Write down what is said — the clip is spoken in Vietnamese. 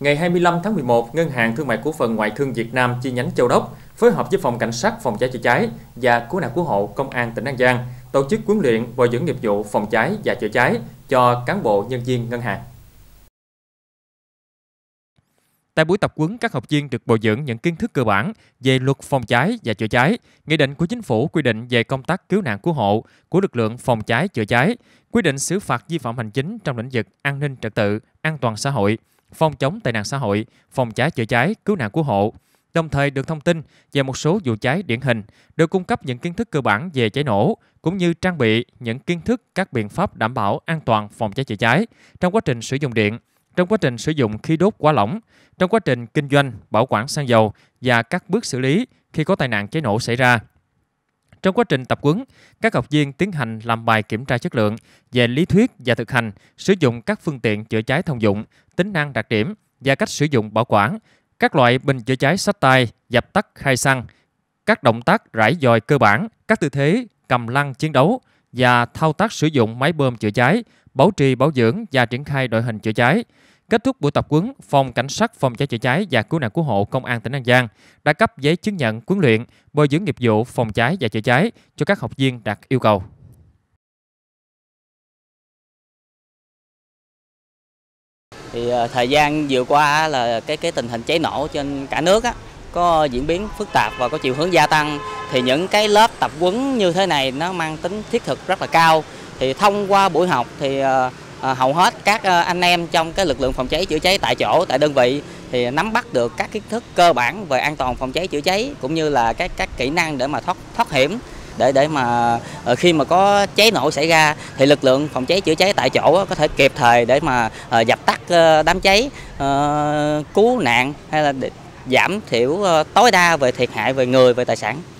Ngày 25 tháng 11, Ngân hàng Thương mại Cổ phần Ngoại thương Việt Nam chi nhánh Châu Đốc phối hợp với Phòng Cảnh sát Phòng cháy chữa cháy và Cứu nạn Cứu hộ Công an tỉnh An Giang tổ chức huấn luyện và dưỡng nghiệp vụ phòng cháy và chữa cháy cho cán bộ nhân viên ngân hàng. Tại buổi tập huấn, các học viên được bồi dưỡng những kiến thức cơ bản về luật phòng cháy và chữa cháy, nghị định của chính phủ quy định về công tác cứu nạn cứu hộ của lực lượng phòng cháy chữa cháy, quy định xử phạt vi phạm hành chính trong lĩnh vực an ninh trật tự, an toàn xã hội, phòng chống tai nạn xã hội, phòng cháy chữa cháy, cứu nạn cứu hộ, đồng thời được thông tin về một số vụ cháy điển hình, được cung cấp những kiến thức cơ bản về cháy nổ cũng như trang bị những kiến thức các biện pháp đảm bảo an toàn phòng cháy chữa cháy trong quá trình sử dụng điện, trong quá trình sử dụng khí đốt quá lỏng, trong quá trình kinh doanh, bảo quản xăng dầu và các bước xử lý khi có tai nạn cháy nổ xảy ra. Trong quá trình tập quấn các học viên tiến hành làm bài kiểm tra chất lượng về lý thuyết và thực hành, sử dụng các phương tiện chữa cháy thông dụng, tính năng đặc điểm và cách sử dụng bảo quản, các loại bình chữa cháy sách tay, dập tắt khai xăng, các động tác rải dòi cơ bản, các tư thế cầm lăn chiến đấu và thao tác sử dụng máy bơm chữa cháy, bảo trì bảo dưỡng và triển khai đội hình chữa cháy. Kết thúc buổi tập quấn phòng cảnh sát phòng cháy chữa cháy và cứu nạn cứu hộ công an tỉnh An Giang đã cấp giấy chứng nhận huấn luyện, bồi dưỡng nghiệp vụ phòng cháy và chữa cháy cho các học viên đạt yêu cầu. Thì ờ, thời gian vừa qua là cái cái tình hình cháy nổ trên cả nước á, có diễn biến phức tạp và có chiều hướng gia tăng thì những cái lớp tập quấn như thế này nó mang tính thiết thực rất là cao thì thông qua buổi học thì ờ, Ờ, hầu hết các ờ, anh em trong cái lực lượng phòng cháy chữa cháy tại chỗ tại đơn vị thì nắm bắt được các kiến thức cơ bản về an toàn phòng cháy chữa cháy cũng như là các các kỹ năng để mà thoát thoát hiểm để để mà ờ, khi mà có cháy nổ xảy ra thì lực lượng phòng cháy chữa cháy tại chỗ có thể kịp thời để mà dập tắt đám cháy cứu nạn hay là giảm thiểu tối đa về thiệt hại về người về tài sản